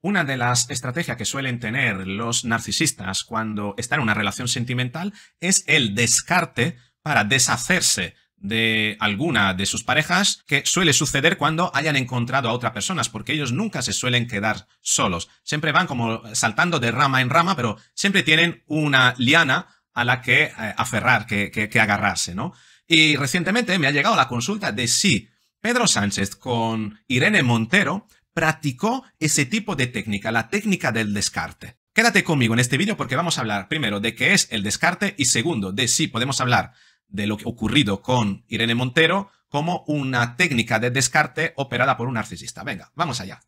Una de las estrategias que suelen tener los narcisistas cuando están en una relación sentimental es el descarte para deshacerse de alguna de sus parejas que suele suceder cuando hayan encontrado a otra persona, porque ellos nunca se suelen quedar solos. Siempre van como saltando de rama en rama, pero siempre tienen una liana a la que eh, aferrar, que, que, agarrarse, ¿no? Y recientemente me ha llegado la consulta de si Pedro Sánchez con Irene Montero practicó ese tipo de técnica, la técnica del descarte. Quédate conmigo en este vídeo porque vamos a hablar primero de qué es el descarte y segundo de si podemos hablar de lo que ocurrido con Irene Montero como una técnica de descarte operada por un narcisista. Venga, vamos allá.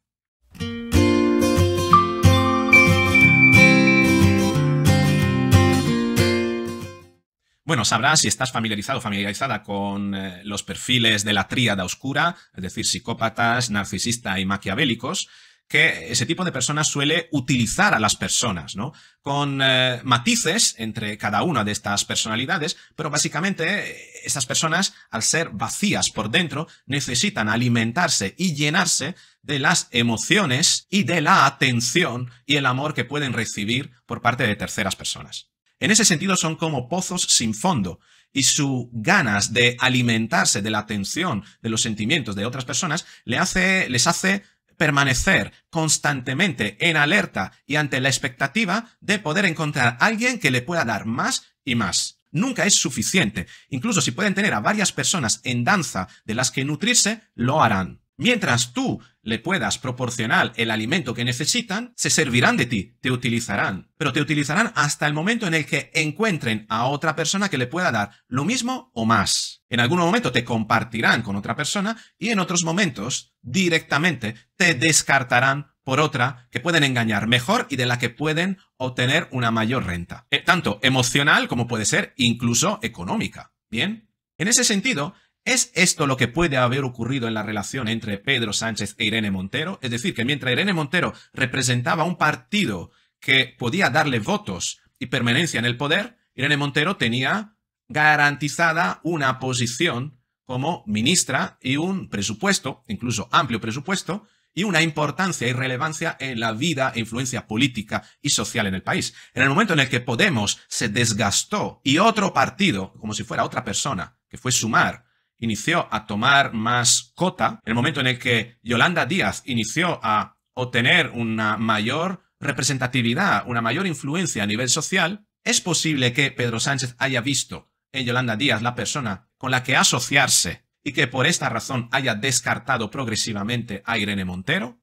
Bueno, sabrás si estás familiarizado o familiarizada con eh, los perfiles de la tríada oscura, es decir, psicópatas, narcisistas y maquiavélicos, que ese tipo de personas suele utilizar a las personas, ¿no? Con eh, matices entre cada una de estas personalidades, pero básicamente eh, esas personas, al ser vacías por dentro, necesitan alimentarse y llenarse de las emociones y de la atención y el amor que pueden recibir por parte de terceras personas. En ese sentido son como pozos sin fondo y su ganas de alimentarse de la atención, de los sentimientos de otras personas, les hace permanecer constantemente en alerta y ante la expectativa de poder encontrar a alguien que le pueda dar más y más. Nunca es suficiente. Incluso si pueden tener a varias personas en danza de las que nutrirse, lo harán. Mientras tú le puedas proporcionar el alimento que necesitan, se servirán de ti, te utilizarán, pero te utilizarán hasta el momento en el que encuentren a otra persona que le pueda dar lo mismo o más. En algún momento te compartirán con otra persona y en otros momentos directamente te descartarán por otra que pueden engañar mejor y de la que pueden obtener una mayor renta, eh, tanto emocional como puede ser incluso económica. ¿Bien? En ese sentido, ¿Es esto lo que puede haber ocurrido en la relación entre Pedro Sánchez e Irene Montero? Es decir, que mientras Irene Montero representaba un partido que podía darle votos y permanencia en el poder, Irene Montero tenía garantizada una posición como ministra y un presupuesto, incluso amplio presupuesto, y una importancia y relevancia en la vida e influencia política y social en el país. En el momento en el que Podemos se desgastó y otro partido, como si fuera otra persona, que fue Sumar, inició a tomar más cota, el momento en el que Yolanda Díaz inició a obtener una mayor representatividad, una mayor influencia a nivel social, es posible que Pedro Sánchez haya visto en Yolanda Díaz la persona con la que asociarse y que por esta razón haya descartado progresivamente a Irene Montero?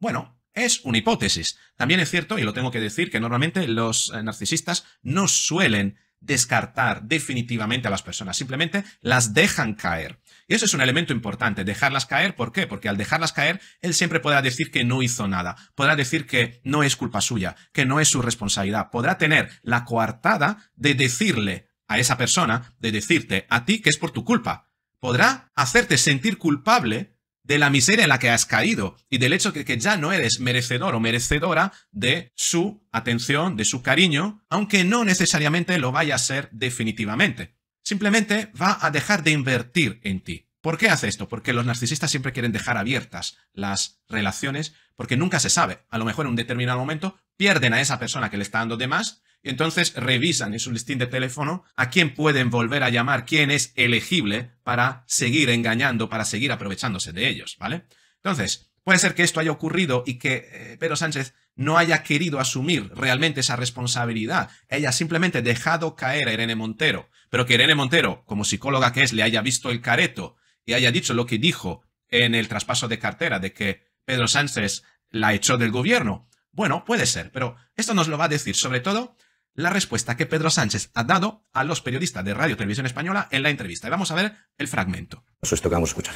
Bueno, es una hipótesis. También es cierto, y lo tengo que decir, que normalmente los eh, narcisistas no suelen descartar definitivamente a las personas, simplemente las dejan caer. Y eso es un elemento importante, dejarlas caer, ¿por qué? Porque al dejarlas caer, él siempre podrá decir que no hizo nada, podrá decir que no es culpa suya, que no es su responsabilidad, podrá tener la coartada de decirle a esa persona, de decirte a ti que es por tu culpa, podrá hacerte sentir culpable de la miseria en la que has caído y del hecho de que ya no eres merecedor o merecedora de su atención, de su cariño, aunque no necesariamente lo vaya a ser definitivamente. Simplemente va a dejar de invertir en ti. ¿Por qué hace esto? Porque los narcisistas siempre quieren dejar abiertas las relaciones porque nunca se sabe. A lo mejor en un determinado momento pierden a esa persona que le está dando de más entonces revisan en su listín de teléfono a quién pueden volver a llamar, quién es elegible para seguir engañando, para seguir aprovechándose de ellos, ¿vale? Entonces, puede ser que esto haya ocurrido y que eh, Pedro Sánchez no haya querido asumir realmente esa responsabilidad. Ella simplemente dejado caer a Irene Montero, pero que Irene Montero, como psicóloga que es, le haya visto el careto y haya dicho lo que dijo en el traspaso de cartera de que Pedro Sánchez la echó del gobierno. Bueno, puede ser, pero esto nos lo va a decir sobre todo la respuesta que Pedro Sánchez ha dado a los periodistas de Radio Televisión Española en la entrevista. Y vamos a ver el fragmento. Eso es a escuchar.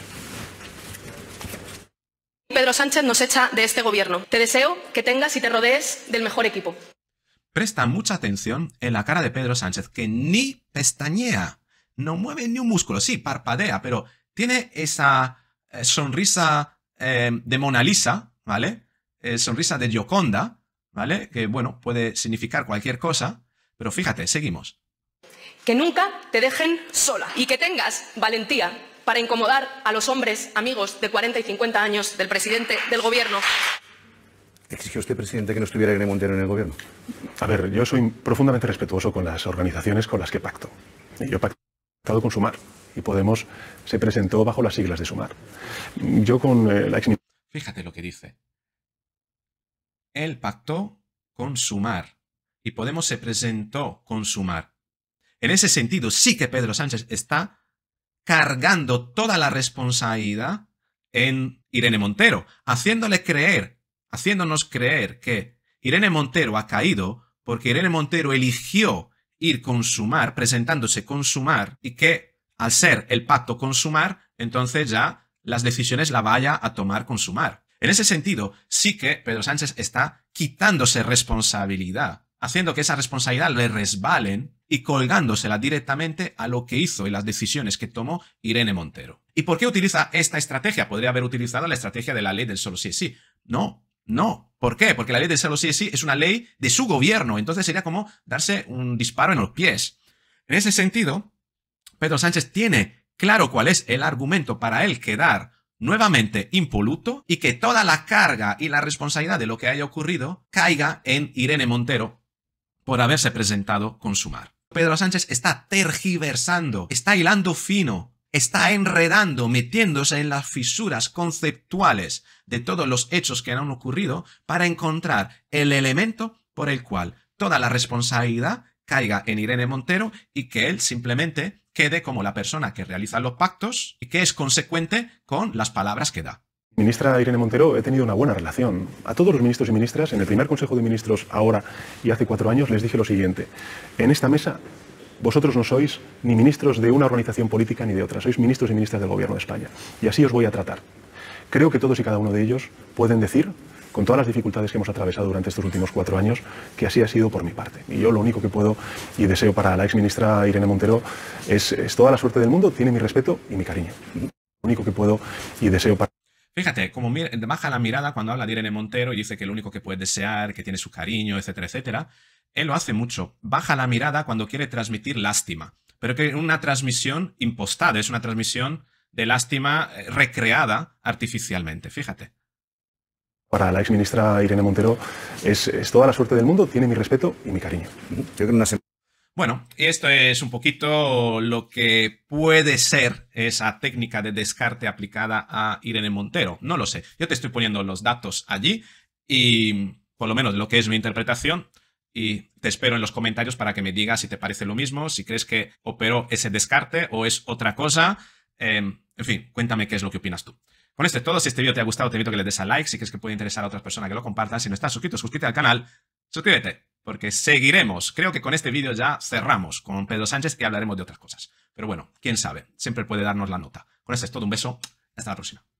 Pedro Sánchez nos echa de este gobierno. Te deseo que tengas y te rodees del mejor equipo. Presta mucha atención en la cara de Pedro Sánchez, que ni pestañea, no mueve ni un músculo, sí, parpadea, pero tiene esa eh, sonrisa eh, de Mona Lisa, ¿vale? Eh, sonrisa de Gioconda, ¿vale? Que bueno, puede significar cualquier cosa, pero fíjate, seguimos. Que nunca te dejen sola y que tengas valentía para incomodar a los hombres amigos de 40 y 50 años del presidente del gobierno. ¿Exigió usted, presidente, que no estuviera Irene Montero en el gobierno? A ver, yo soy profundamente respetuoso con las organizaciones con las que pacto. Yo he pactado con Sumar y Podemos se presentó bajo las siglas de Sumar. Yo con eh, la Fíjate lo que dice. El pacto con sumar y Podemos se presentó con sumar. En ese sentido, sí que Pedro Sánchez está cargando toda la responsabilidad en Irene Montero, haciéndole creer, haciéndonos creer que Irene Montero ha caído porque Irene Montero eligió ir con sumar, presentándose con sumar, y que al ser el pacto con sumar, entonces ya las decisiones la vaya a tomar con sumar. En ese sentido, sí que Pedro Sánchez está quitándose responsabilidad, haciendo que esa responsabilidad le resbalen y colgándosela directamente a lo que hizo y las decisiones que tomó Irene Montero. ¿Y por qué utiliza esta estrategia? Podría haber utilizado la estrategia de la ley del solo sí es sí. No, no. ¿Por qué? Porque la ley del solo sí es sí es una ley de su gobierno, entonces sería como darse un disparo en los pies. En ese sentido, Pedro Sánchez tiene claro cuál es el argumento para él quedar nuevamente impoluto y que toda la carga y la responsabilidad de lo que haya ocurrido caiga en Irene Montero por haberse presentado con su mar. Pedro Sánchez está tergiversando, está hilando fino, está enredando, metiéndose en las fisuras conceptuales de todos los hechos que han ocurrido para encontrar el elemento por el cual toda la responsabilidad caiga en Irene Montero y que él simplemente quede como la persona que realiza los pactos y que es consecuente con las palabras que da. Ministra Irene Montero, he tenido una buena relación. A todos los ministros y ministras, en el primer Consejo de Ministros ahora y hace cuatro años, les dije lo siguiente. En esta mesa, vosotros no sois ni ministros de una organización política ni de otra, sois ministros y ministras del Gobierno de España. Y así os voy a tratar. Creo que todos y cada uno de ellos pueden decir con todas las dificultades que hemos atravesado durante estos últimos cuatro años, que así ha sido por mi parte. Y yo lo único que puedo y deseo para la exministra Irene Montero es, toda la suerte del mundo, tiene mi respeto y mi cariño. Lo único que puedo y deseo para... Fíjate, como baja la mirada cuando habla de Irene Montero y dice que lo único que puede desear, que tiene su cariño, etcétera, etcétera. Él lo hace mucho. Baja la mirada cuando quiere transmitir lástima. Pero que una transmisión impostada, es una transmisión de lástima eh, recreada artificialmente. Fíjate para la exministra Irene Montero es, toda la suerte del mundo, tiene mi respeto y mi cariño. bueno, y esto es un poquito lo que puede ser esa técnica de descarte aplicada a Irene Montero. No lo sé. Yo te estoy poniendo los datos allí y por lo menos lo que es mi interpretación y te espero en los comentarios para que me digas si te parece lo mismo, si crees que operó ese descarte o es otra cosa. Eh, en fin, cuéntame qué es lo que opinas tú. Con esto es todo. Si este vídeo te ha gustado, te invito a que le des a like. Si crees que puede interesar a otras personas que lo compartan. Si no estás suscrito, suscríbete al canal. Suscríbete, porque seguiremos. Creo que con este vídeo ya cerramos con Pedro Sánchez y hablaremos de otras cosas. Pero bueno, quién sabe. Siempre puede darnos la nota. Con esto es todo. Un beso. Hasta la próxima.